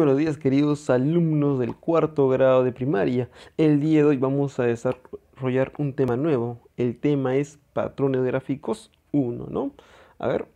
Buenos días queridos alumnos del cuarto grado de primaria. El día de hoy vamos a desarrollar un tema nuevo. El tema es patrones gráficos 1, ¿no? A ver,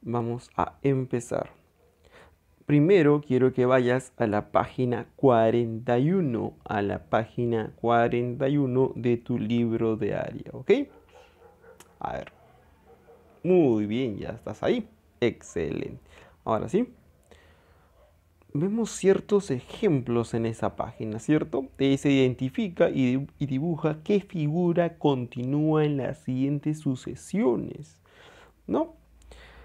vamos a empezar. Primero quiero que vayas a la página 41, a la página 41 de tu libro de área, ¿ok? A ver. Muy bien, ya estás ahí. Excelente. Ahora sí vemos ciertos ejemplos en esa página, ¿cierto? Ahí se identifica y, dibuja qué figura continúa en las siguientes sucesiones, ¿no?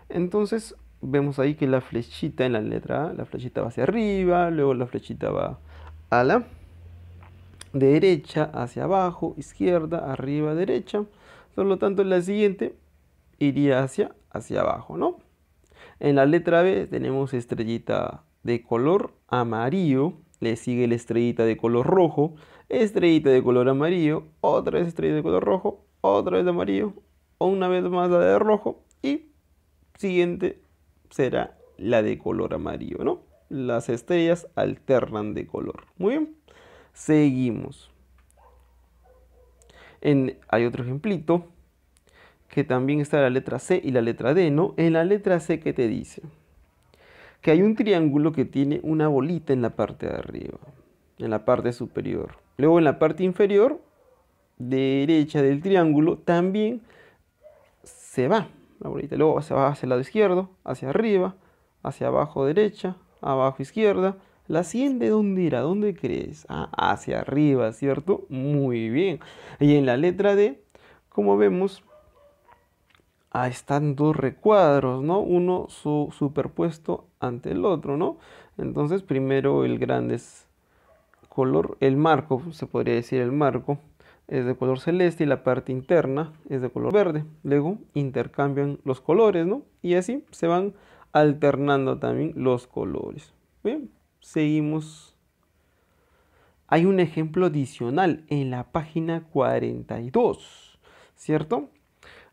Entonces, vemos ahí que la flechita en la letra A, la flechita va hacia arriba, luego la flechita va a la derecha, hacia abajo, izquierda, arriba, derecha. Por lo tanto, en la siguiente iría hacia, hacia abajo, ¿no? En la letra B tenemos estrellita de color amarillo, le sigue la estrellita de color rojo, estrellita de color amarillo, otra vez estrellita de color rojo, otra vez de amarillo, una vez más la de rojo y siguiente será la de color amarillo, ¿no? Las estrellas alternan de color. Muy bien. Seguimos. En, hay otro ejemplito que también está la letra C y la letra D, ¿no? En la letra C, que te dice? que hay un triángulo que tiene una bolita en la parte de arriba, en la parte superior. Luego en la parte inferior, derecha del triángulo, también se va la bolita. Luego se va hacia el lado izquierdo, hacia arriba, hacia abajo derecha, abajo izquierda. La siguiente, donde irá? ¿Dónde crees? Ah, hacia arriba, ¿cierto? Muy bien. Y en la letra D, como vemos, Ahí están dos recuadros, ¿no? Uno su, superpuesto ante el otro, ¿no? Entonces, primero el grande es color, el marco, se podría decir el marco, es de color celeste y la parte interna es de color verde. Luego intercambian los colores, ¿no? Y así se van alternando también los colores. Bien, seguimos. Hay un ejemplo adicional en la página 42, ¿cierto?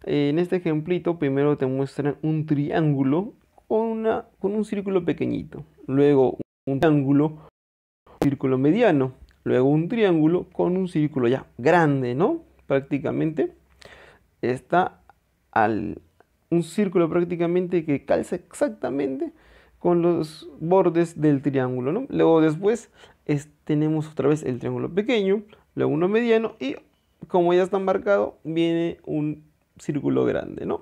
en este ejemplito primero te muestran un triángulo con, una, con un círculo pequeñito, luego un triángulo con un círculo mediano, luego un triángulo con un círculo ya grande, ¿no? Prácticamente está al, un círculo prácticamente que calza exactamente con los bordes del triángulo, ¿no? Luego después tenemos otra vez el triángulo pequeño, luego uno mediano y como ya está marcado viene un círculo grande, ¿no?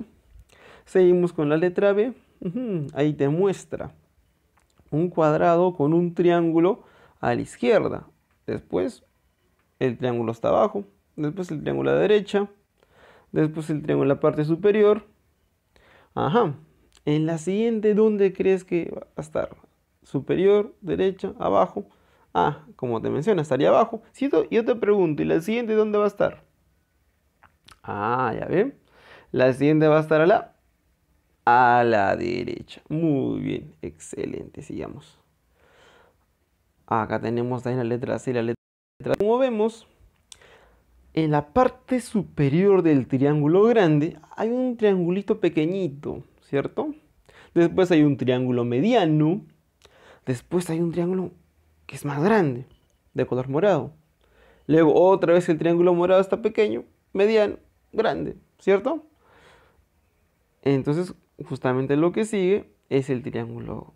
Seguimos con la letra B. Ahí te muestra un cuadrado con un triángulo a la izquierda. Después el triángulo está abajo. Después el triángulo a la derecha. Después el triángulo en la parte superior. Ajá. En la siguiente, ¿dónde crees que va a estar? Superior, derecha, abajo. Ah, como te menciona, estaría abajo. siento yo te pregunto, ¿y la siguiente dónde va a estar? Ah, ya ven. La siguiente va a estar a la, a la derecha. Muy bien, excelente, sigamos. Acá tenemos la letra C y la letra D. Como vemos, en la parte superior del triángulo grande hay un triangulito pequeñito, ¿cierto? Después hay un triángulo mediano. Después hay un triángulo que es más grande, de color morado. Luego otra vez el triángulo morado está pequeño, mediano, grande, ¿cierto? Entonces, justamente lo que sigue es el triángulo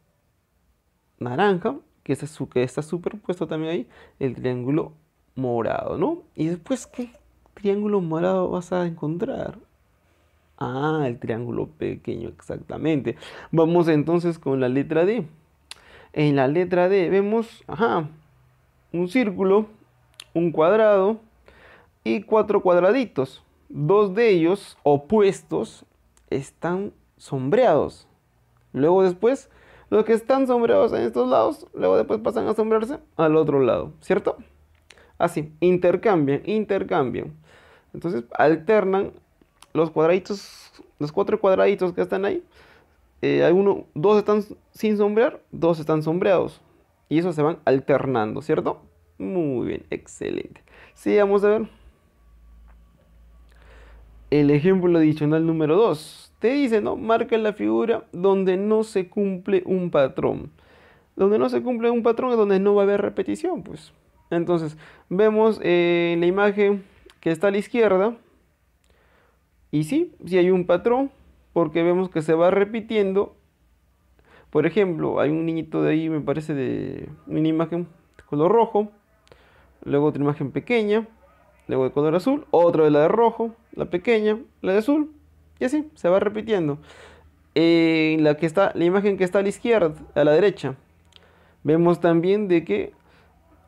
naranja, que está, superpuesto también ahí, el triángulo morado, ¿no? Y después, ¿qué triángulo morado vas a encontrar? Ah, el triángulo pequeño, exactamente. Vamos entonces con la letra D. En la letra D vemos, ajá, un círculo, un cuadrado y cuatro cuadraditos. Dos de ellos opuestos están sombreados. Luego después, los que están sombreados en estos lados, luego después pasan a sombrarse al otro lado, ¿cierto? Así, intercambian, intercambian. Entonces alternan los cuadraditos, los cuatro cuadraditos que están ahí. Eh, dos están sin sombrear, dos están sombreados. Y eso se van alternando, ¿cierto? Muy bien, excelente. vamos a ver. El ejemplo adicional número 2 te dice, ¿no? Marca la figura donde no se cumple un patrón. Donde no se cumple un patrón es donde no va a haber repetición, pues. Entonces, vemos eh, la imagen que está a la izquierda. Y sí, sí hay un patrón, porque vemos que se va repitiendo. Por ejemplo, hay un niñito de ahí, me parece, de una imagen de color rojo. Luego otra imagen pequeña luego de color azul, otro de la de rojo, la pequeña, la de azul, y así se va repitiendo. En la, que está, la imagen que está a la izquierda, a la derecha, vemos también de que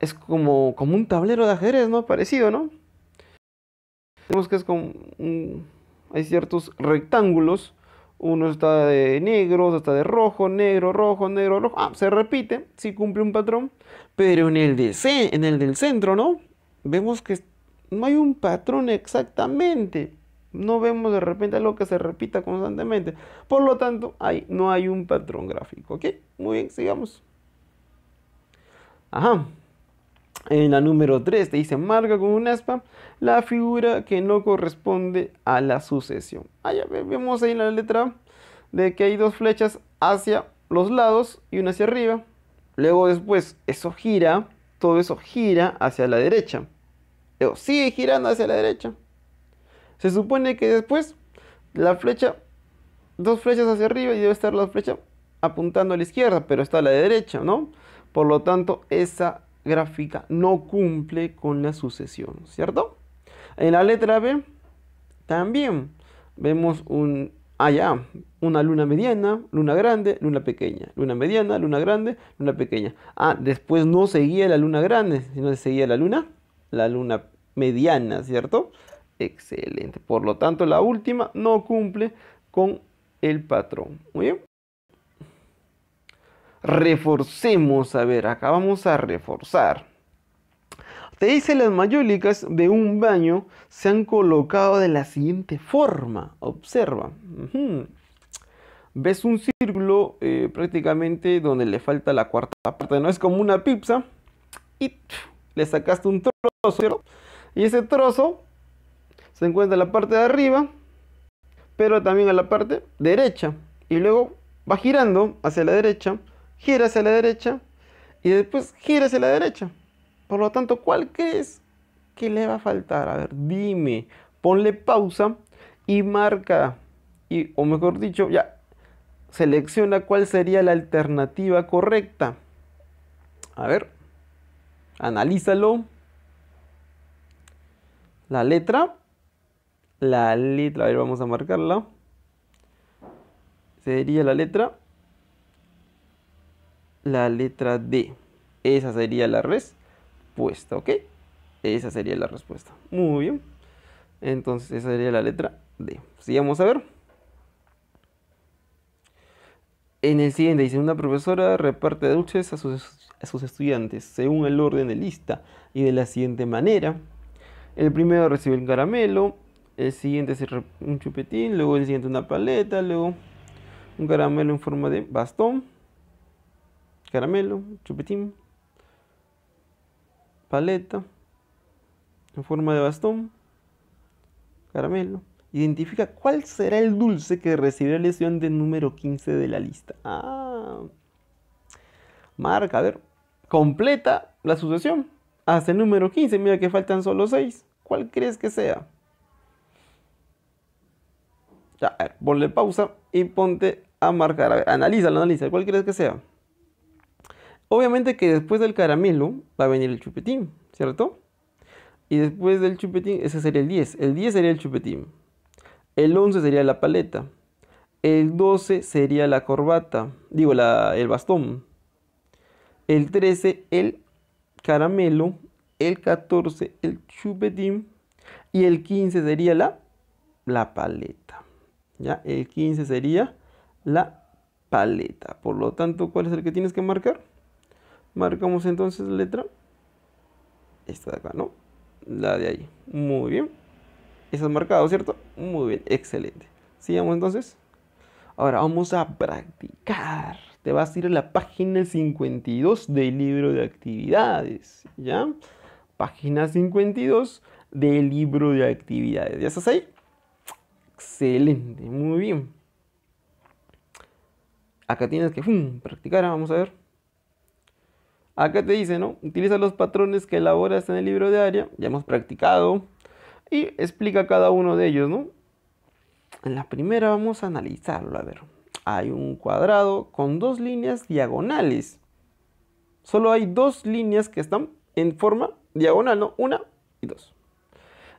es como, como un tablero de ajedrez, ¿no? Parecido, ¿no? Vemos que es como hay ciertos rectángulos, uno está de negro, otro está de rojo, negro, rojo, negro, rojo. Ah, se repite, si cumple un patrón, pero en el, de, en el del centro, ¿no? Vemos que no hay un patrón exactamente. No vemos de repente algo que se repita constantemente. Por lo tanto, ahí no hay un patrón gráfico. ¿Ok? Muy bien, sigamos. Ajá. En la número 3 te dice marca con un aspa la figura que no corresponde a la sucesión. Allá ah, vemos ahí en la letra de que hay dos flechas hacia los lados y una hacia arriba. Luego después eso gira, todo eso gira hacia la derecha sigue girando hacia la derecha. Se supone que después la flecha, dos flechas hacia arriba y debe estar la flecha apuntando a la izquierda, pero está a la derecha, ¿no? Por lo tanto, esa gráfica no cumple con la sucesión, ¿cierto? En la letra B también vemos un allá ah, una luna mediana, luna grande, luna pequeña, luna mediana, luna grande, luna pequeña. Ah, después no seguía la luna grande, sino seguía la luna la luna mediana, ¿cierto? Excelente. Por lo tanto, la última no cumple con el patrón. Muy bien. Reforcemos, a ver, acá vamos a reforzar. Te dice las mayólicas de un baño se han colocado de la siguiente forma. Observa. Ves un círculo eh, prácticamente donde le falta la cuarta parte. No es como una pizza. Y le sacaste un trozo, Y ese trozo se encuentra en la parte de arriba, pero también en la parte derecha. Y luego va girando hacia la derecha, gira hacia la derecha y después gira hacia la derecha. Por lo tanto, ¿cuál crees que le va a faltar? A ver, dime, ponle pausa y marca, y, o mejor dicho, ya selecciona cuál sería la alternativa correcta. A ver, analízalo. La letra, la letra, a ver, vamos a marcarla. Sería la letra, la letra D. Esa sería la respuesta, ¿ok? Esa sería la respuesta. Muy bien. Entonces, esa sería la letra D. Sigamos a ver. En el siguiente dice, una profesora reparte dulces a sus a sus estudiantes según el orden de lista y de la siguiente manera. El primero recibe el caramelo, el siguiente es un chupetín, luego el siguiente una paleta, luego un caramelo en forma de bastón, caramelo, chupetín, paleta, en forma de bastón, caramelo. Identifica cuál será el dulce que recibirá el estudiante número 15 de la lista. Ah, marca, a ver, completa la sucesión. Hasta el número 15, mira que faltan solo 6. ¿Cuál crees que sea? Ya, ponle pausa y ponte a marcar. A ver, analízalo, analiza. ¿Cuál crees que sea? Obviamente que después del caramelo va a venir el chupetín, ¿cierto? Y después del chupetín, ese sería el 10. El 10 sería el chupetín. El 11 sería la paleta. El 12 sería la corbata. Digo, el bastón el 13 el caramelo, el 14 el chupetín y el 15 sería la, la paleta. ¿ya? El 15 sería la paleta. Por lo tanto, ¿cuál es el que tienes que marcar? Marcamos entonces la letra. Esta de acá, ¿no? La de ahí. Muy bien. Esa es marcado, ¿cierto? Muy bien, excelente. Sigamos entonces. Ahora vamos a practicar te vas a ir a la página 52 del libro de actividades, ¿ya? Página 52 del libro de actividades. ¿Ya estás ahí? Excelente, muy bien. Acá tienes que practicar, vamos a ver. Acá te dice, ¿no? Utiliza los patrones que elaboras en el libro de área, ya hemos practicado, y explica cada uno de ellos, ¿no? En la primera vamos a analizarlo, a ver hay un cuadrado con dos líneas diagonales. Solo hay dos líneas que están en forma diagonal, ¿no? Una y dos.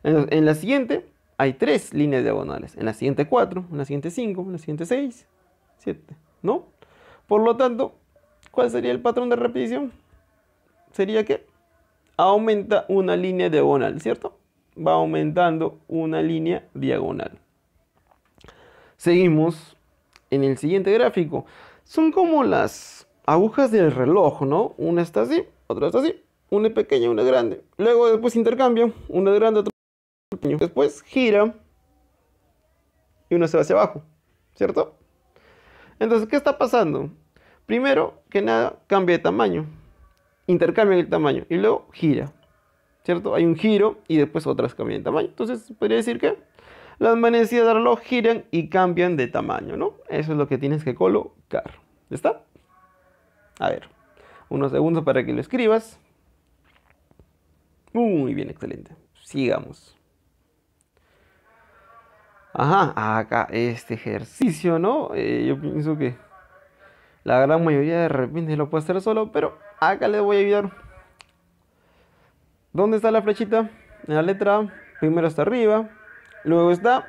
en la siguiente hay tres líneas diagonales. En la siguiente cuatro, en la siguiente cinco, en la siguiente seis, siete, ¿no? Por lo tanto, ¿cuál sería el patrón de repetición? Sería que aumenta una línea diagonal, ¿cierto? Va aumentando una línea diagonal. Seguimos en el siguiente gráfico. Son como las agujas del reloj, ¿no? Una está así, otra está así, una es pequeña, una grande. Luego después intercambio, una es grande, otra es pequeña. Después gira y una se va hacia abajo, ¿cierto? Entonces, ¿qué está pasando? Primero que nada, cambia de tamaño, Intercambia el tamaño y luego gira, ¿cierto? Hay un giro y después otras cambian de tamaño. Entonces, podría decir que las manecillas de reloj giran y cambian de tamaño, ¿no? Eso es lo que tienes que colocar. ¿Está? A ver, unos segundos para que lo escribas. Muy bien, excelente. Sigamos. Ajá, acá este ejercicio, ¿no? Eh, yo pienso que la gran mayoría de repente lo puede hacer solo, pero acá les voy a ayudar. ¿Dónde está la flechita? En la letra, primero hasta arriba, luego está,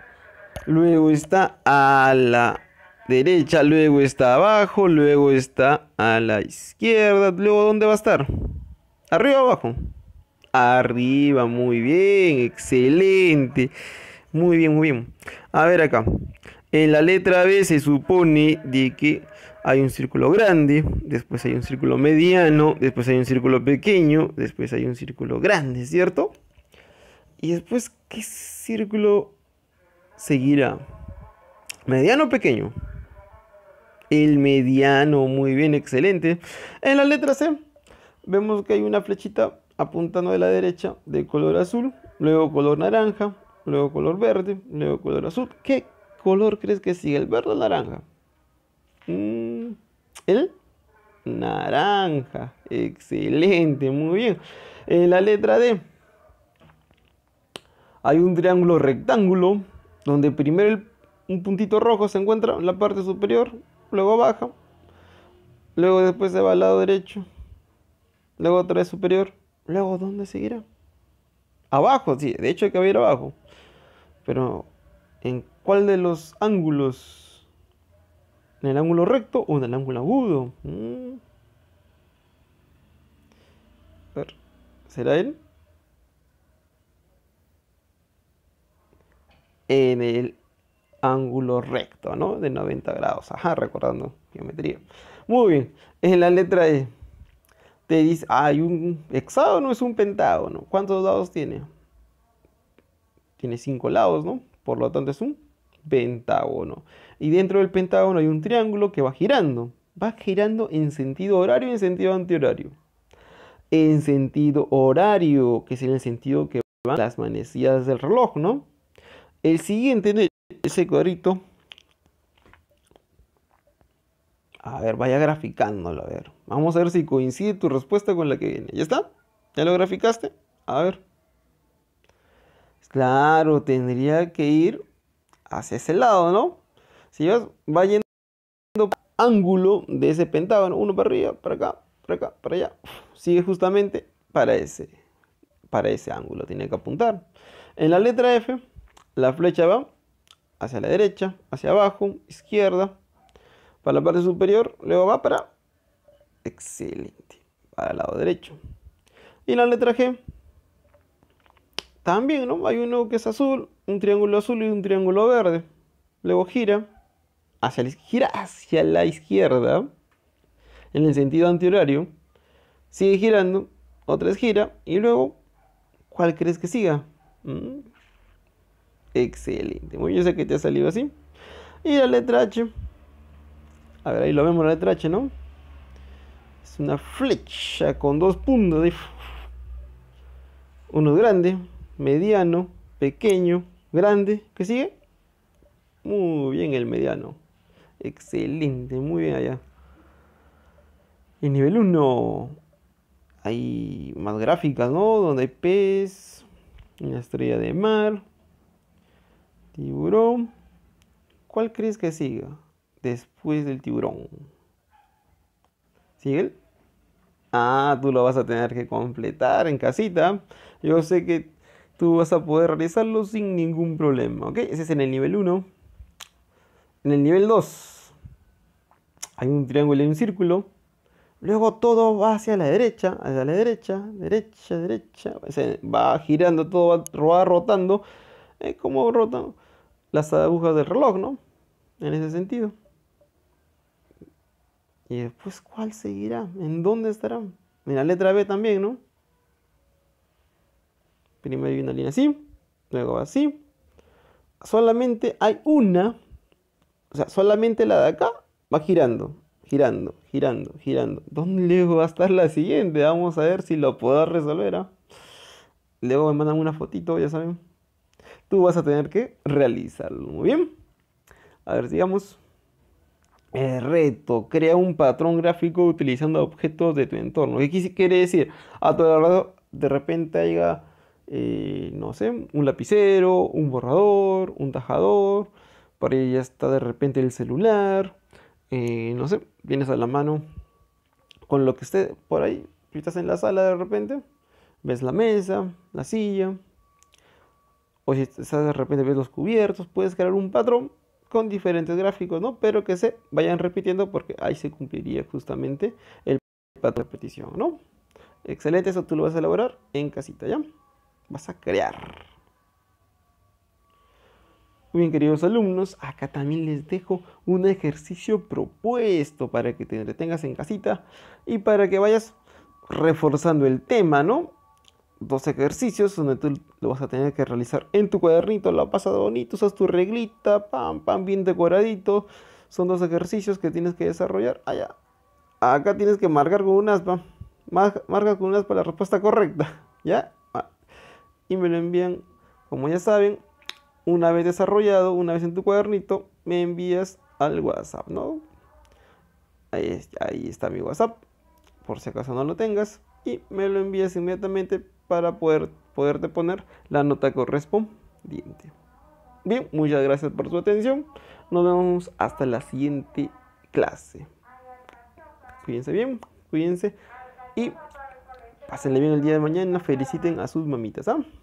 luego está a la derecha, luego está abajo, luego está a la izquierda, luego ¿dónde va a estar? Arriba, abajo. Arriba, muy bien, excelente. Muy bien, muy bien. A ver acá. En la letra B se supone de que hay un círculo grande, después hay un círculo mediano, después hay un círculo pequeño, después hay un círculo grande, ¿cierto? Y después, ¿qué círculo seguirá? ¿Mediano o pequeño? El mediano, muy bien, excelente. En la letra C vemos que hay una flechita apuntando de la derecha de color azul, luego color naranja, luego color verde, luego color azul. ¿Qué color crees que sigue? ¿El verde o el naranja? Mm, el naranja. Excelente, muy bien. En la letra D hay un triángulo rectángulo donde primero un puntito rojo se encuentra en la parte superior, luego baja, luego después se va al lado derecho, luego otra vez superior, luego ¿dónde seguirá? Abajo, sí, de hecho hay que ir abajo, pero ¿en cuál de los ángulos? ¿En el ángulo recto o en el ángulo agudo? Mm. ¿será él? en el ángulo recto, ¿no? De 90 grados. Ajá, recordando geometría. Muy bien. En la letra E te dice, hay un hexágono, es un pentágono. ¿Cuántos lados tiene? Tiene cinco lados, ¿no? Por lo tanto es un pentágono. Y dentro del pentágono hay un triángulo que va girando. Va girando en sentido horario y en sentido antihorario. En sentido horario, que es en el sentido que van las manecillas del reloj, ¿no? El siguiente ese cuadrito. A ver, vaya graficándolo, a ver. Vamos a ver si coincide tu respuesta con la que viene. ¿Ya está? ¿Ya lo graficaste? A ver. Claro, tendría que ir hacia ese lado, ¿no? Si vas, va yendo ángulo de ese pentágono, uno para arriba, para acá, para acá, para allá, sigue justamente para ese, para ese ángulo, tiene que apuntar. En la letra F la flecha va hacia la derecha, hacia abajo, izquierda. Para la parte superior, luego va para... Excelente. Para el lado derecho. Y la letra G. También, ¿no? Hay uno que es azul, un triángulo azul y un triángulo verde. Luego gira hacia la, gira hacia la izquierda, en el sentido antihorario. Sigue girando, otra vez gira y luego, ¿cuál crees que siga? Mm. Excelente. Muy bien, yo sé que te ha salido así. Y la letra H. A ver, ahí lo vemos la letra H, ¿no? Es una flecha con dos puntos. Uno grande, mediano, pequeño, grande. ¿Qué sigue? Muy bien el mediano. Excelente, muy bien allá. Y nivel 1. Hay más gráficas, ¿no? Donde hay pez, una estrella de mar, Tiburón. ¿Cuál crees que siga después del tiburón? ¿Sigue Ah, tú lo vas a tener que completar en casita. Yo sé que tú vas a poder realizarlo sin ningún problema, ¿ok? Ese es en el nivel 1. En el nivel 2 hay un triángulo y un círculo. Luego todo va hacia la derecha, hacia la derecha, derecha, derecha. Se va girando todo, va, rotando. Es como rotando las agujas del reloj, ¿no? En ese sentido. Y después, ¿cuál seguirá? ¿En dónde estará? En la letra B también, ¿no? Primero viene una línea así, luego así. Solamente hay una, o sea, solamente la de acá va girando, girando, girando, girando. ¿Dónde va a estar la siguiente? Vamos a ver si lo puedo resolver. ¿ah? Luego me mandan una fotito, ya saben tú vas a tener que realizarlo. Muy bien. A ver, digamos, eh, reto, crea un patrón gráfico utilizando objetos de tu entorno. ¿Qué quiere decir? A tu alrededor de repente haya, eh, no sé, un lapicero, un borrador, un tajador. Por ahí ya está de repente el celular. Eh, no sé, vienes a la mano con lo que esté por ahí. Estás en la sala de repente, ves la mesa, la silla, o pues, si de repente ves los cubiertos, puedes crear un patrón con diferentes gráficos, ¿no? Pero que se vayan repitiendo porque ahí se cumpliría justamente el patrón de repetición, ¿no? Excelente, eso tú lo vas a elaborar en casita, ¿ya? Vas a crear. Muy bien, queridos alumnos, acá también les dejo un ejercicio propuesto para que te entretengas en casita y para que vayas reforzando el tema, ¿no? dos ejercicios donde tú lo vas a tener que realizar en tu cuadernito, la pasado bonito, usas tu reglita, pam, pam, bien decoradito. Son dos ejercicios que tienes que desarrollar allá. Ah, Acá tienes que marcar con un aspa marca con unas para la respuesta correcta, ¿ya? Ah. Y me lo envían, como ya saben, una vez desarrollado, una vez en tu cuadernito, me envías al WhatsApp, ¿no? Ahí, ahí está mi WhatsApp, por si acaso no lo tengas, y me lo envías inmediatamente para poder, poderte poner la nota correspondiente. Bien, muchas gracias por su atención. Nos vemos hasta la siguiente clase. Cuídense bien, cuídense y pásenle bien el día de mañana. Feliciten a sus mamitas. ¿ah?